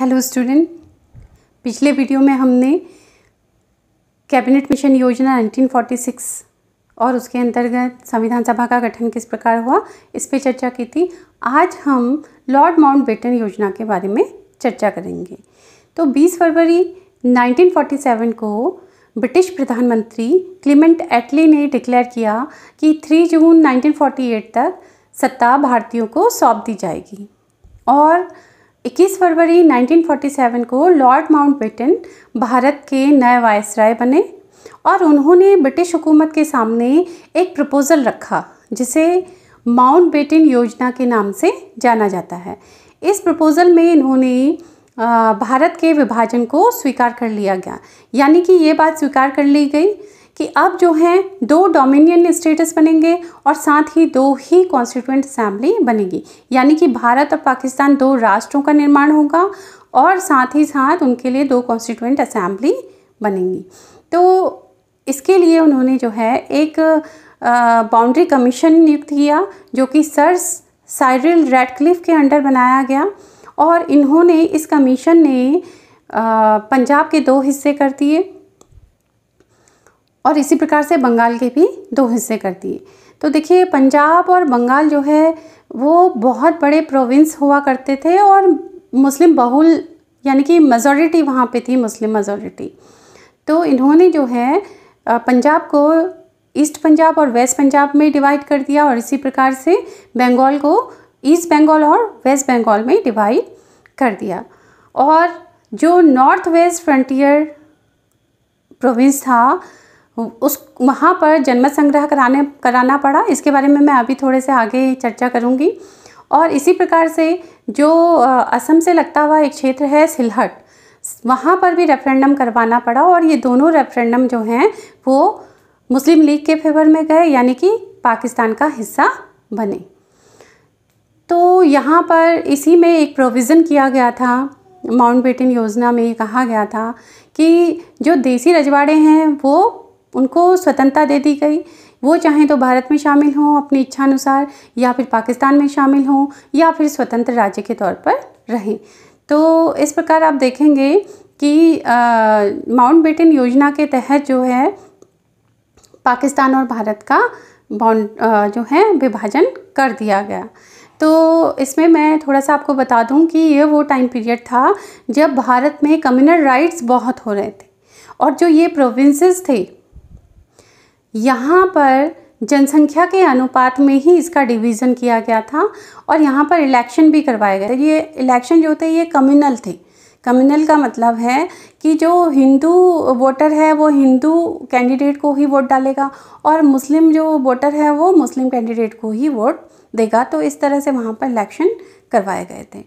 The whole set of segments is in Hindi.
हेलो स्टूडेंट पिछले वीडियो में हमने कैबिनेट मिशन योजना 1946 और उसके अंतर्गत संविधान सभा का गठन किस प्रकार हुआ इस पर चर्चा की थी आज हम लॉर्ड माउंटबेटन योजना के बारे में चर्चा करेंगे तो 20 फरवरी 1947 को ब्रिटिश प्रधानमंत्री क्लिमेंट एटली ने डिक्लेयर किया कि 3 जून 1948 तक सत्ता भारतीयों को सौंप दी जाएगी और 21 फरवरी 1947 को लॉर्ड माउंटबेटन भारत के नए वायसराय बने और उन्होंने ब्रिटिश हुकूमत के सामने एक प्रपोज़ल रखा जिसे माउंटबेटन योजना के नाम से जाना जाता है इस प्रपोज़ल में इन्होंने भारत के विभाजन को स्वीकार कर लिया गया यानी कि ये बात स्वीकार कर ली गई कि अब जो हैं दो डोमिनियन स्टेटस बनेंगे और साथ ही दो ही कॉन्स्टिट्यूंट असेंबली बनेगी यानी कि भारत और पाकिस्तान दो राष्ट्रों का निर्माण होगा और साथ ही साथ उनके लिए दो कॉन्स्टिट्यूंट असेंबली बनेंगी तो इसके लिए उन्होंने जो है एक बाउंड्री कमीशन नियुक्त किया जो कि सर साइरिल रेडक्लिफ के अंडर बनाया गया और इन्होंने इस कमीशन ने पंजाब के दो हिस्से कर दिए और इसी प्रकार से बंगाल के भी दो हिस्से कर दिए तो देखिए पंजाब और बंगाल जो है वो बहुत बड़े प्रोविंस हुआ करते थे और मुस्लिम बहुल यानी कि मजॉरिटी वहाँ पे थी मुस्लिम मज़ॉरिटी तो इन्होंने जो है पंजाब को ईस्ट पंजाब और वेस्ट पंजाब में डिवाइड कर दिया और इसी प्रकार से बंगाल को ईस्ट बंगाल और वेस्ट बंगाल में डिवाइड कर दिया और जो नॉर्थ वेस्ट फ्रंटियर प्रोविंस था उस वहाँ पर जन्म संग्रह कराने कराना पड़ा इसके बारे में मैं अभी थोड़े से आगे चर्चा करूँगी और इसी प्रकार से जो असम से लगता हुआ एक क्षेत्र है सिलहट वहाँ पर भी रेफरेंडम करवाना पड़ा और ये दोनों रेफरेंडम जो हैं वो मुस्लिम लीग के फेवर में गए यानी कि पाकिस्तान का हिस्सा बने तो यहाँ पर इसी में एक प्रोविज़न किया गया था माउंट योजना में कहा गया था कि जो देसी रजवाड़े हैं वो उनको स्वतंत्रता दे दी गई वो चाहें तो भारत में शामिल हों अपनी इच्छानुसार या फिर पाकिस्तान में शामिल हों या फिर स्वतंत्र राज्य के तौर पर रहें तो इस प्रकार आप देखेंगे कि माउंट बेटन योजना के तहत जो है पाकिस्तान और भारत का बाउंड जो है विभाजन कर दिया गया तो इसमें मैं थोड़ा सा आपको बता दूं कि ये वो टाइम पीरियड था जब भारत में कम्युनल राइट्स बहुत हो रहे थे और जो ये प्रोविंसेस थे यहाँ पर जनसंख्या के अनुपात में ही इसका डिवीज़न किया गया था और यहाँ पर इलेक्शन भी करवाए गए ये इलेक्शन जो थे ये कम्युनल थे कम्युनल का मतलब है कि जो हिंदू वोटर है वो हिंदू कैंडिडेट को ही वोट डालेगा और मुस्लिम जो वोटर है वो मुस्लिम कैंडिडेट को ही वोट देगा तो इस तरह से वहाँ पर इलेक्शन करवाए गए थे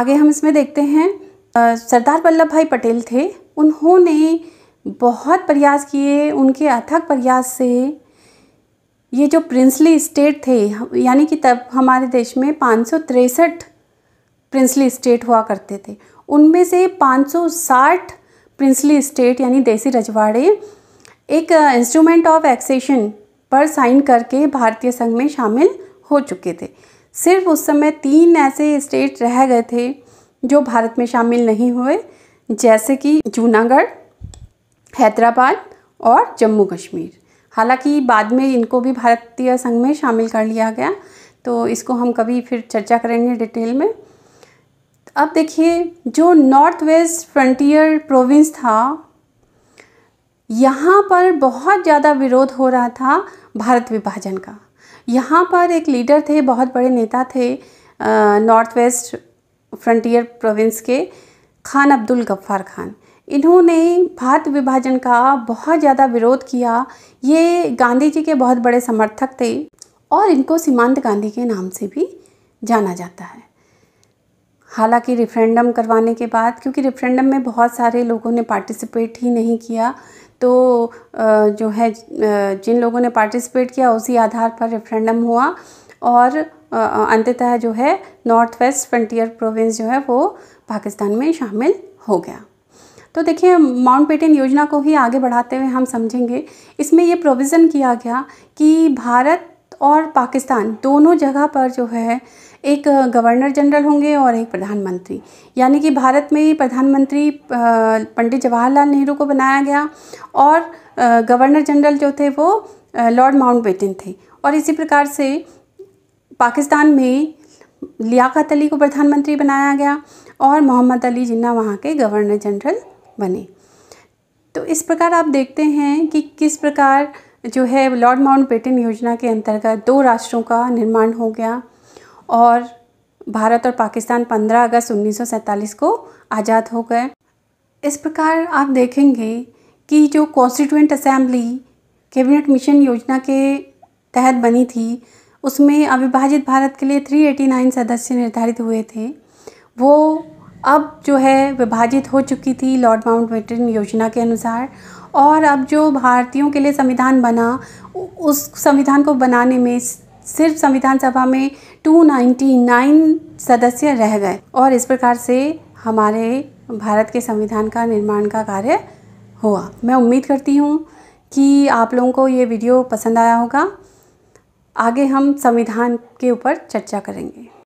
आगे हम इसमें देखते हैं सरदार वल्लभ भाई पटेल थे उन्होंने बहुत प्रयास किए उनके अथक प्रयास से ये जो प्रिंसली स्टेट थे यानी कि तब हमारे देश में पाँच प्रिंसली स्टेट हुआ करते थे उनमें से 560 प्रिंसली स्टेट यानी देसी रजवाड़े एक इंस्ट्रूमेंट ऑफ एक्सेशन पर साइन करके भारतीय संघ में शामिल हो चुके थे सिर्फ उस समय तीन ऐसे स्टेट रह गए थे जो भारत में शामिल नहीं हुए जैसे कि जूनागढ़ हैदराबाद और जम्मू कश्मीर हालांकि बाद में इनको भी भारतीय संघ में शामिल कर लिया गया तो इसको हम कभी फिर चर्चा करेंगे डिटेल में अब देखिए जो नॉर्थ वेस्ट फ्रंटियर प्रोविंस था यहाँ पर बहुत ज़्यादा विरोध हो रहा था भारत विभाजन का यहाँ पर एक लीडर थे बहुत बड़े नेता थे नॉर्थ वेस्ट फ्रंटियर प्रोविंस के खान अब्दुल गफ्फार खान इन्होंने भारत विभाजन का बहुत ज़्यादा विरोध किया ये गांधी जी के बहुत बड़े समर्थक थे और इनको सीमांत गांधी के नाम से भी जाना जाता है हालांकि रिफ्रेंडम करवाने के बाद क्योंकि रिफ्रेंडम में बहुत सारे लोगों ने पार्टिसिपेट ही नहीं किया तो जो है जिन लोगों ने पार्टिसिपेट किया उसी आधार पर रिफ्रेंडम हुआ और अंततः जो है नॉर्थ वेस्ट फ्रंटियर प्रोविंस जो है वो पाकिस्तान में शामिल हो गया तो देखिए माउंट पेटेन योजना को ही आगे बढ़ाते हुए हम समझेंगे इसमें ये प्रोविज़न किया गया कि भारत और पाकिस्तान दोनों जगह पर जो है एक गवर्नर जनरल होंगे और एक प्रधानमंत्री यानी कि भारत में प्रधानमंत्री पंडित जवाहरलाल नेहरू को बनाया गया और गवर्नर जनरल जो थे वो लॉर्ड माउंटबेटन थे और इसी प्रकार से पाकिस्तान में लियाकत अली को प्रधानमंत्री बनाया गया और मोहम्मद अली जिन्ना वहाँ के गवर्नर जनरल बने तो इस प्रकार आप देखते हैं कि किस प्रकार जो है लॉर्ड माउंट बेटन योजना के अंतर्गत दो राष्ट्रों का निर्माण हो गया और भारत और पाकिस्तान 15 अगस्त 1947 को आज़ाद हो गए इस प्रकार आप देखेंगे कि जो कॉन्स्टिट्यूंट असेंबली कैबिनेट मिशन योजना के तहत बनी थी उसमें अविभाजित भारत के लिए 389 सदस्य निर्धारित हुए थे वो अब जो है विभाजित हो चुकी थी लॉर्ड माउंटबेटन योजना के अनुसार और अब जो भारतीयों के लिए संविधान बना उस संविधान को बनाने में सिर्फ संविधान सभा में 299 सदस्य रह गए और इस प्रकार से हमारे भारत के संविधान का निर्माण का कार्य हुआ मैं उम्मीद करती हूँ कि आप लोगों को ये वीडियो पसंद आया होगा आगे हम संविधान के ऊपर चर्चा करेंगे